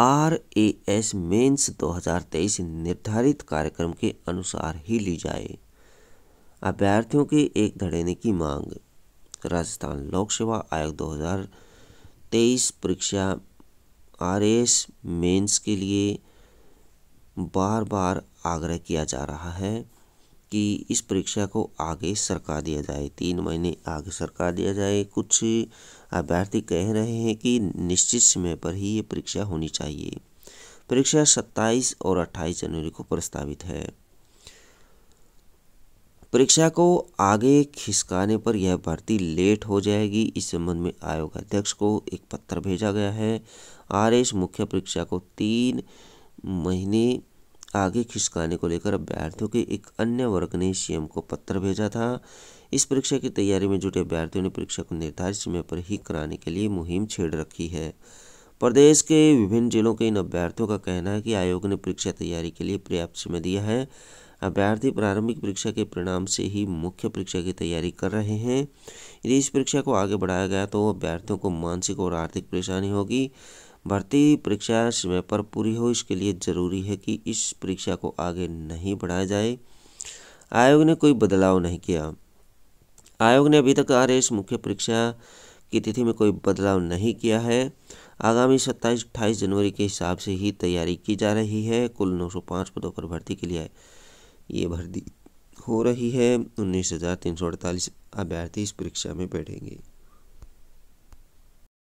R A S mains 2023 निर्धारित कार्यक्रम के अनुसार ही ली जाए अभ्यर्थियों के एक धड़ेने की मांग राजस्थान लोक सेवा आयोग 2023 परीक्षा आर ए एस मेन्स के लिए बार बार आग्रह किया जा रहा है कि इस परीक्षा को आगे सरका दिया जाए तीन महीने आगे सरका दिया जाए कुछ अभ्यर्थी कह रहे हैं कि निश्चित समय पर ही ये परीक्षा होनी चाहिए परीक्षा 27 और 28 जनवरी को प्रस्तावित है परीक्षा को आगे खिसकाने पर यह भर्ती लेट हो जाएगी इस संबंध में आयोग अध्यक्ष को एक पत्र भेजा गया है आर मुख्य परीक्षा को तीन महीने आगे खिसकाने को लेकर अभ्यर्थियों के एक अन्य वर्ग ने सीएम को पत्र भेजा था इस परीक्षा की तैयारी में जुटे अभ्यर्थियों ने परीक्षा को निर्धारित समय पर ही कराने के लिए मुहिम छेड़ रखी है प्रदेश के विभिन्न जिलों के इन अभ्यर्थियों का कहना है कि आयोग ने परीक्षा तैयारी के लिए पर्याप्त समय दिया है अभ्यर्थी प्रारंभिक परीक्षा के परिणाम से ही मुख्य परीक्षा की तैयारी कर रहे हैं यदि इस परीक्षा को आगे बढ़ाया गया तो अभ्यर्थियों को मानसिक और आर्थिक परेशानी होगी भर्ती परीक्षा समय पर पूरी हो इसके लिए ज़रूरी है कि इस परीक्षा को आगे नहीं बढ़ाया जाए आयोग ने कोई बदलाव नहीं किया आयोग ने अभी तक आर मुख्य परीक्षा की तिथि में कोई बदलाव नहीं किया है आगामी 27 अट्ठाईस जनवरी के हिसाब से ही तैयारी की जा रही है कुल 905 पदों पर भर्ती के लिए ये भर्ती हो रही है उन्नीस हज़ार तीन सौ अड़तालीस अभ्यर्थी इस परीक्षा में बैठेंगे